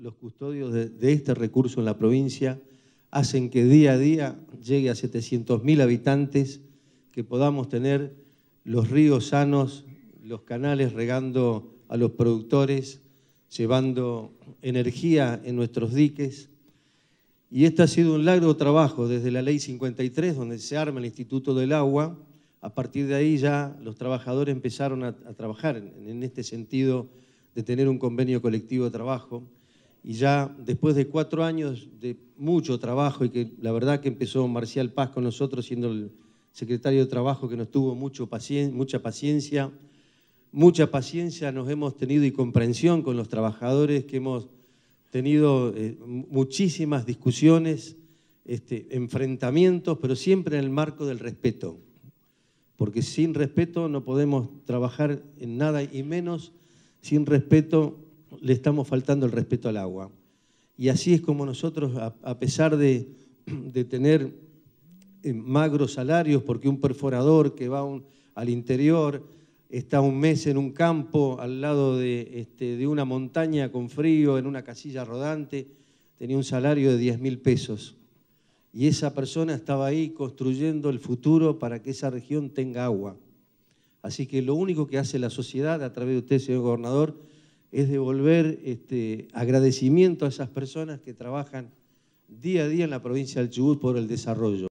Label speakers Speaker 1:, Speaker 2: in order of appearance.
Speaker 1: Los custodios de, este recurso en la provincia hacen que día a día llegue a 700.000 habitantes, que podamos tener los ríos sanos, los canales regando a los productores, llevando energía en nuestros diques. Y este ha sido un largo trabajo desde la ley 53, donde se arma el Instituto del Agua. A partir de ahí ya los trabajadores empezaron a, trabajar en, este sentido de tener un convenio colectivo de trabajo y ya después de cuatro años de mucho trabajo y que la verdad que empezó Marcial Paz con nosotros siendo el secretario de Trabajo que nos tuvo mucho mucha paciencia, mucha paciencia nos hemos tenido y comprensión con los trabajadores que hemos tenido eh, muchísimas discusiones, este, enfrentamientos, pero siempre en el marco del respeto, porque sin respeto no podemos trabajar en nada y menos sin respeto le estamos faltando el respeto al agua. Y así es como nosotros, a, pesar de, tener eh, magros salarios, porque un perforador que va al interior está un mes en un campo al lado de, este, de una montaña con frío, en una casilla rodante, tenía un salario de 10 mil pesos. Y esa persona estaba ahí construyendo el futuro para que esa región tenga agua. Así que lo único que hace la sociedad, a través de usted, señor gobernador, es devolver este, agradecimiento a esas personas que trabajan día a día en la provincia del Chubut por el desarrollo.